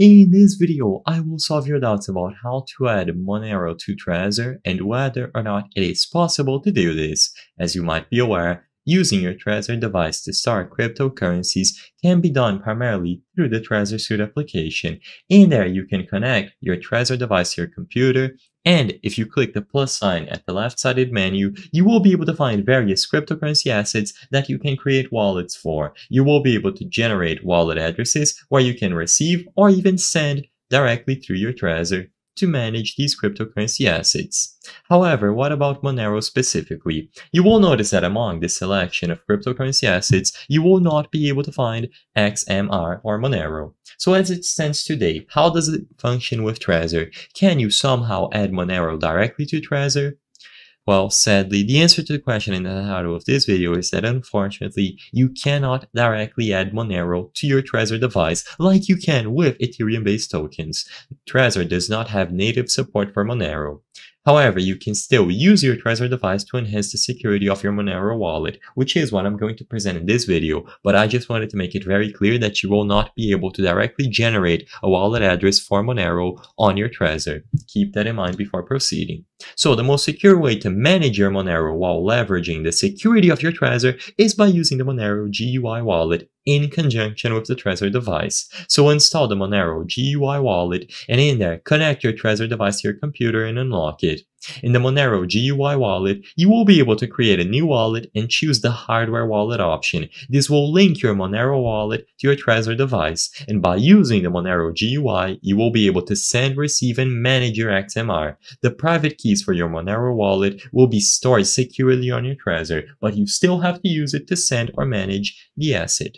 In this video, I will solve your doubts about how to add Monero to Trezor and whether or not it is possible to do this. As you might be aware, using your Trezor device to start cryptocurrencies can be done primarily through the Trezor Suite application. In there, you can connect your Trezor device to your computer and if you click the plus sign at the left-sided menu, you will be able to find various cryptocurrency assets that you can create wallets for. You will be able to generate wallet addresses where you can receive or even send directly through your Trezor to manage these cryptocurrency assets. However, what about Monero specifically? You will notice that among this selection of cryptocurrency assets, you will not be able to find XMR or Monero. So as it stands today, how does it function with Trezor? Can you somehow add Monero directly to Trezor? Well, sadly, the answer to the question in the title of this video is that unfortunately, you cannot directly add Monero to your Trezor device like you can with Ethereum-based tokens. Trezor does not have native support for Monero. However, you can still use your Trezor device to enhance the security of your Monero wallet, which is what I'm going to present in this video, but I just wanted to make it very clear that you will not be able to directly generate a wallet address for Monero on your Trezor. Keep that in mind before proceeding. So the most secure way to manage your Monero while leveraging the security of your Trezor is by using the Monero GUI wallet in conjunction with the Trezor device. So install the Monero GUI wallet and in there, connect your Trezor device to your computer and unlock it. In the Monero GUI wallet, you will be able to create a new wallet and choose the hardware wallet option. This will link your Monero wallet to your Trezor device, and by using the Monero GUI, you will be able to send, receive, and manage your XMR. The private keys for your Monero wallet will be stored securely on your Trezor, but you still have to use it to send or manage the asset.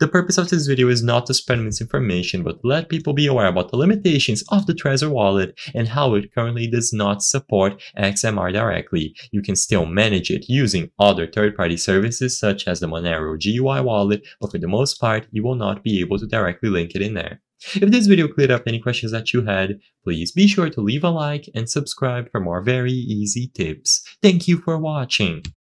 The purpose of this video is not to spread misinformation, but let people be aware about the limitations of the Trezor wallet and how it currently does not support XMR directly. You can still manage it using other third-party services such as the Monero GUI wallet, but for the most part, you will not be able to directly link it in there. If this video cleared up any questions that you had, please be sure to leave a like and subscribe for more very easy tips. Thank you for watching!